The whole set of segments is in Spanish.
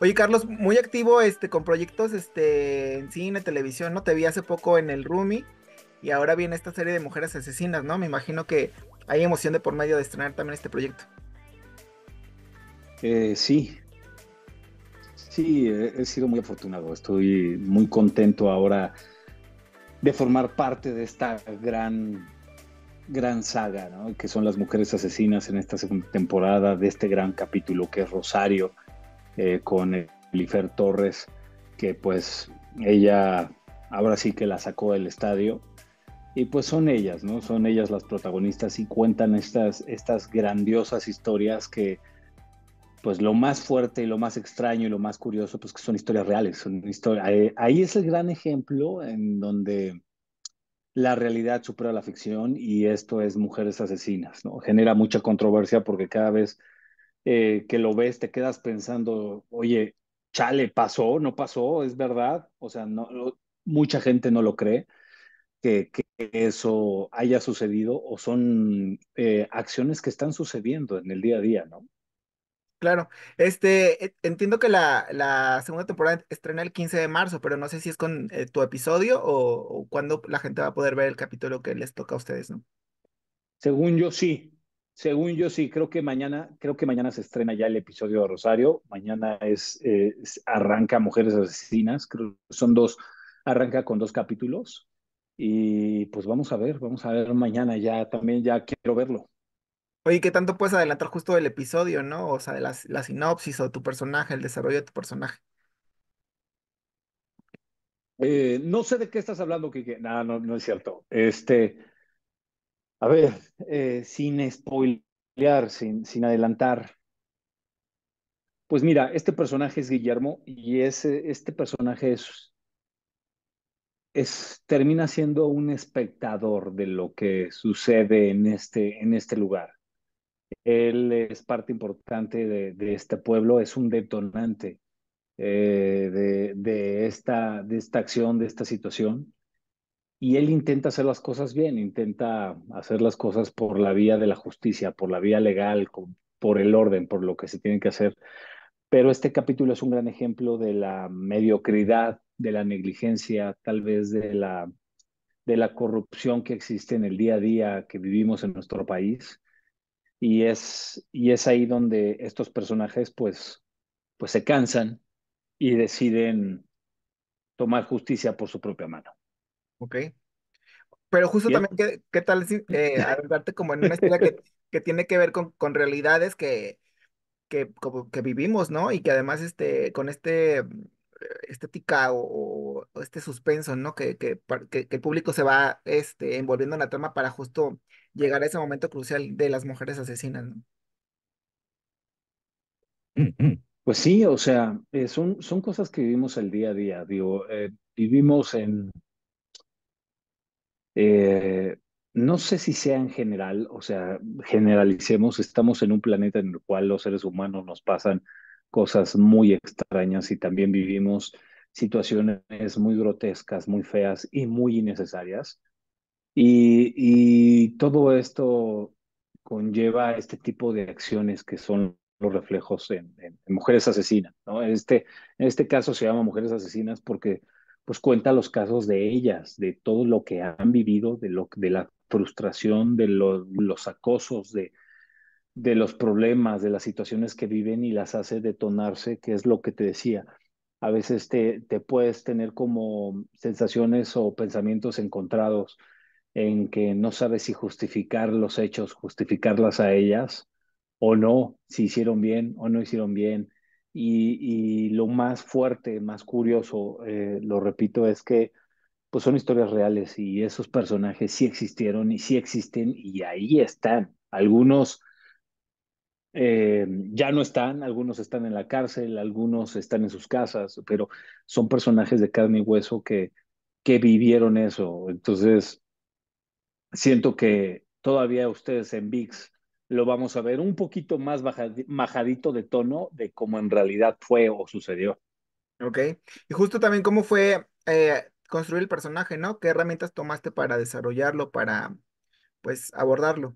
Oye, Carlos, muy activo este, con proyectos este, en cine, televisión, ¿no? Te vi hace poco en el Rumi y ahora viene esta serie de mujeres asesinas, ¿no? Me imagino que hay emoción de por medio de estrenar también este proyecto. Eh, sí. Sí, he sido muy afortunado. Estoy muy contento ahora de formar parte de esta gran, gran saga, ¿no? Que son las mujeres asesinas en esta segunda temporada, de este gran capítulo que es Rosario eh, con Elifer Torres, que pues ella ahora sí que la sacó del estadio. Y pues son ellas, ¿no? Son ellas las protagonistas y cuentan estas, estas grandiosas historias que, pues lo más fuerte y lo más extraño y lo más curioso, pues que son historias reales. Son historia ahí es el gran ejemplo en donde la realidad supera la ficción y esto es Mujeres Asesinas, ¿no? Genera mucha controversia porque cada vez eh, que lo ves, te quedas pensando, oye, chale, pasó, no pasó, es verdad. O sea, no, mucha gente no lo cree que, eso haya sucedido o son eh, acciones que están sucediendo en el día a día, ¿no? Claro, este, e, entiendo que la, la, segunda temporada estrena el 15 de marzo, pero no sé si es con eh, tu episodio o, o cuándo la gente va a poder ver el capítulo que les toca a ustedes, ¿no? Según yo, sí. Según yo sí, creo que mañana, creo que mañana se estrena ya el episodio de Rosario. Mañana eh, es, arranca Mujeres Asesinas. Creo, que son dos, arranca con dos capítulos. Y pues vamos a ver, vamos a ver mañana ya también, ya quiero verlo. Oye, ¿qué tanto puedes adelantar justo del episodio, no? O sea, de la, sinopsis o tu personaje, el desarrollo de tu personaje. Eh, no sé de qué estás hablando, Kike. No, no, no es cierto. Este, a ver, eh, sin spoilear, sin, adelantar. Pues mira, este personaje es Guillermo y este personaje es, termina siendo un espectador de lo que sucede en este, en este lugar. Él es parte importante de, este pueblo, es un detonante eh, de, esta, de esta acción, de esta situación y él intenta hacer las cosas bien, intenta hacer las cosas por la vía de la justicia, por la vía legal, por el orden, por lo que se tiene que hacer. Pero este capítulo es un gran ejemplo de la mediocridad, de la negligencia, tal vez de la, de la corrupción que existe en el día a día que vivimos en nuestro país. Y es, y es ahí donde estos personajes pues, pues se cansan y deciden tomar justicia por su propia mano. Ok. Pero justo también, ¿qué, qué tal si, eh, como en una historia que, que tiene que ver con, con realidades que, que, que vivimos, ¿no? Y que además este, con este estética o, este suspenso, ¿no? Que, que, el público se va este, envolviendo en la trama para justo llegar a ese momento crucial de las mujeres asesinas, ¿no? Pues sí, o sea, eh, son, son cosas que vivimos el día a día. Digo, eh, vivimos en eh, no sé si sea en general, o sea, generalicemos, estamos en un planeta en el cual los seres humanos nos pasan cosas muy extrañas y también vivimos situaciones muy grotescas, muy feas y muy innecesarias. Y, todo esto conlleva este tipo de acciones que son los reflejos en, mujeres asesinas. ¿no? Este, en este caso se llama mujeres asesinas porque pues cuenta los casos de ellas, de todo lo que han vivido, de, lo, de la frustración, de los acosos, de, de los problemas, de las situaciones que viven y las hace detonarse, que es lo que te decía. A veces te, te puedes tener como sensaciones o pensamientos encontrados en que no sabes si justificar los hechos, justificarlas a ellas o no, si hicieron bien o no hicieron bien, y, lo más fuerte, más curioso, eh, lo repito, es que pues son historias reales y esos personajes sí existieron y sí existen y ahí están. Algunos eh, ya no están, algunos están en la cárcel, algunos están en sus casas, pero son personajes de carne y hueso que, que vivieron eso. Entonces, siento que todavía ustedes en VIX lo vamos a ver un poquito más majadito de tono de cómo en realidad fue o sucedió. Ok, y justo también cómo fue eh, construir el personaje, ¿no? ¿Qué herramientas tomaste para desarrollarlo, para, pues, abordarlo?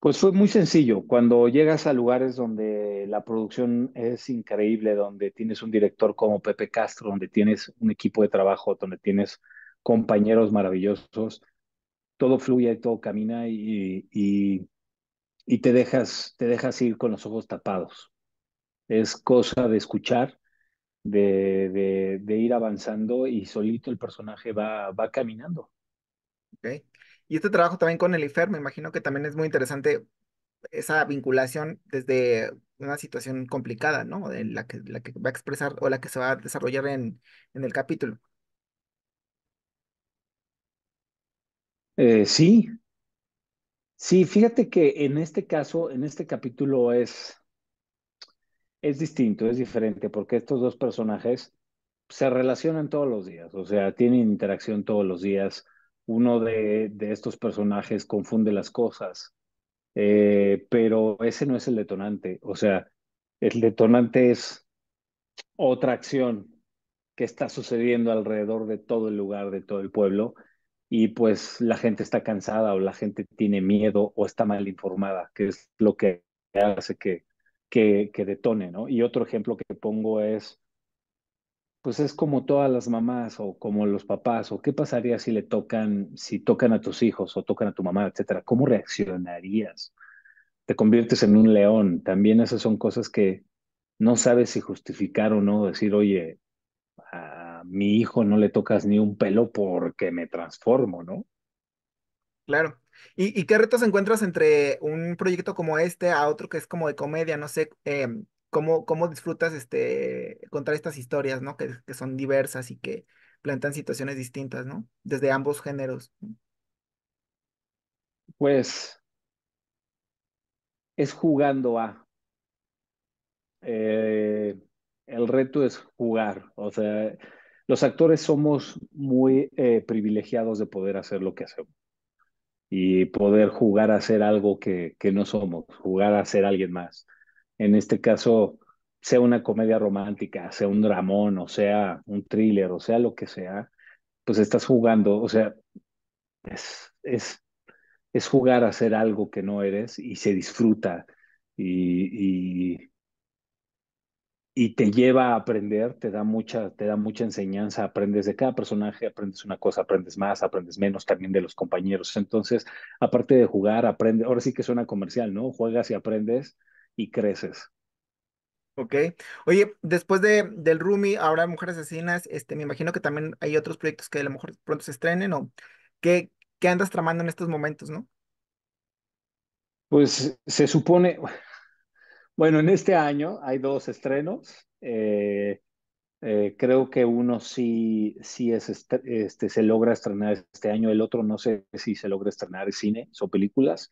Pues fue muy sencillo. Cuando llegas a lugares donde la producción es increíble, donde tienes un director como Pepe Castro, donde tienes un equipo de trabajo, donde tienes compañeros maravillosos, todo fluye, todo camina y, te, dejas, te dejas ir con los ojos tapados. Es cosa de escuchar, de, de, ir avanzando y solito el personaje va, va caminando. Y este trabajo también con el IFER, me imagino que también es muy interesante esa vinculación desde una situación complicada, ¿no? De la que, la que va a expresar o la que se va a desarrollar en, en el capítulo. Eh, sí, sí, fíjate que en este caso, en este capítulo es, es distinto, es diferente, porque estos dos personajes se relacionan todos los días, o sea, tienen interacción todos los días. Uno de, estos personajes confunde las cosas, eh, pero ese no es el detonante, o sea, el detonante es otra acción que está sucediendo alrededor de todo el lugar, de todo el pueblo, y pues la gente está cansada o la gente tiene miedo o está mal informada, que es lo que hace que, que, que detone, ¿no? Y otro ejemplo que pongo es, pues es como todas las mamás o como los papás, o qué pasaría si le tocan, si tocan a tus hijos o tocan a tu mamá, etcétera, ¿cómo reaccionarías? Te conviertes en un león. También esas son cosas que no sabes si justificar o no, decir, oye, mi hijo no le tocas ni un pelo porque me transformo, ¿no? Claro. ¿Y, qué retos encuentras entre un proyecto como este a otro que es como de comedia? No sé, em, ¿cómo, ¿cómo, disfrutas este, contar estas historias, ¿no? Que, que son diversas y que plantean situaciones distintas, ¿no? Desde ambos géneros. Pues es jugando a. Eh, el reto es jugar, o sea, los actores somos muy eh, privilegiados de poder hacer lo que hacemos y poder jugar a ser algo que, que no somos, jugar a ser alguien más. En este caso, sea una comedia romántica, sea un dramón, o sea un thriller, o sea lo que sea, pues estás jugando, o sea, es, es, es jugar a ser algo que no eres y se disfruta. Y, y, y te lleva a aprender, te da mucha, te da mucha enseñanza, aprendes de cada personaje, aprendes una cosa, aprendes más, aprendes menos también de los compañeros. Entonces, aparte de jugar, aprende, ahora sí que suena comercial, ¿no? Juegas y aprendes y creces. Ok. Oye, después de, del Rumi, ahora Mujeres Asesinas, este, me imagino que también hay otros proyectos que a lo mejor pronto se estrenen o qué, qué andas tramando en estos momentos, ¿no? Pues se supone, bueno, en este año hay dos estrenos. Eh, eh, creo que uno sí, sí este, se logra estrenar este año, el otro no sé si se logra estrenar cine o películas.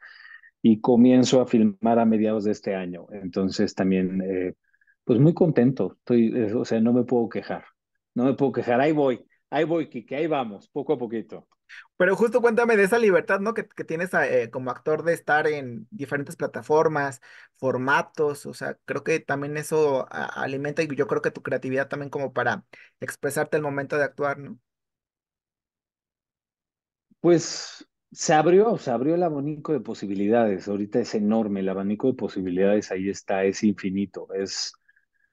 Y comienzo a filmar a mediados de este año. Entonces también, eh, pues muy contento. Estoy, o sea, no me puedo quejar. No me puedo quejar. Ahí voy. Ahí voy, que ahí vamos, poco a poquito. Pero justo cuéntame de esa libertad, ¿no? Que, que tienes eh, como actor de estar en diferentes plataformas, formatos, o sea, creo que también eso ah, alimenta y yo creo que tu creatividad también como para expresarte el momento de actuar, ¿no? Pues se abrió, se abrió el abanico de posibilidades, ahorita es enorme, el abanico de posibilidades ahí está, es infinito, es,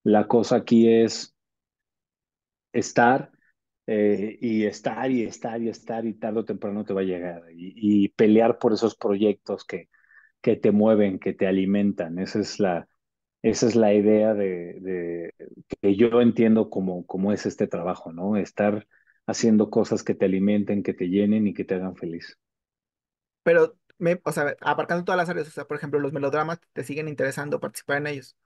la cosa aquí es estar eh, y estar y estar y estar y tarde o temprano te va a llegar y, pelear por esos proyectos que, que, te mueven, que te alimentan. Esa es la, esa es la idea de, que yo entiendo como, como es este trabajo, ¿no? Estar haciendo cosas que te alimenten, que te llenen y que te hagan feliz. Pero, me, o sea, aparcando todas las áreas, o sea, por ejemplo, los melodramas, ¿te siguen interesando participar en ellos?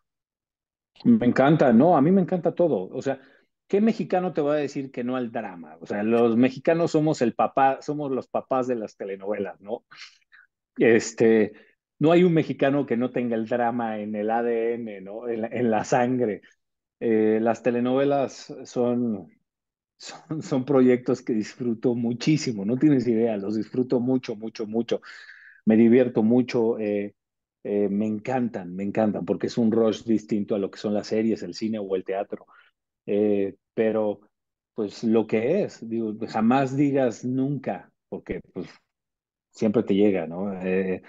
Me encanta, no, a mí me encanta todo. O sea, ¿qué mexicano te va a decir que no al drama? O sea, los mexicanos somos el papá, somos los papás de las telenovelas, ¿no? Este, no hay un mexicano que no tenga el drama en el ADN, ¿no? En la, sangre. Eh, las telenovelas son, son, son proyectos que disfruto muchísimo, no tienes idea, los disfruto mucho, mucho, mucho. Me divierto mucho, eh, eh, me encantan, me encantan, porque es un rush distinto a lo que son las series, el cine o el teatro. Eh, pero pues lo que es, jamás digas nunca, porque pues siempre te llega, ¿no? Eh,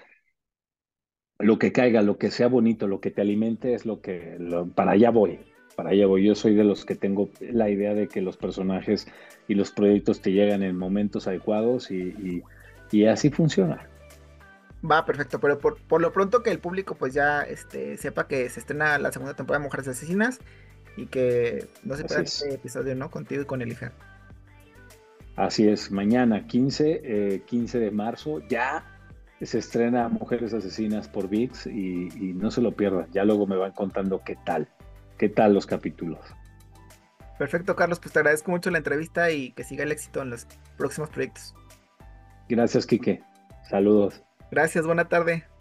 lo que caiga, lo que sea bonito, lo que te alimente es lo que, para allá voy, para allá voy. Yo soy de los que tengo la idea de que los personajes y los proyectos te llegan en momentos adecuados y, y, y así funciona. Va, perfecto, pero por, lo pronto que el público pues ya este, sepa que se estrena la segunda temporada de Mujeres Asesinas y que no se pierda este episodio, ¿no? Contigo y con Elija. Así es, mañana 15, 15 eh, de marzo, ya se estrena Mujeres Asesinas por VIX y, no se lo pierda. ya luego me van contando qué tal, qué tal los capítulos. Perfecto, Carlos, pues te agradezco mucho la entrevista y que siga el éxito en los próximos proyectos. Gracias, Quique. Saludos. Gracias, buena tarde.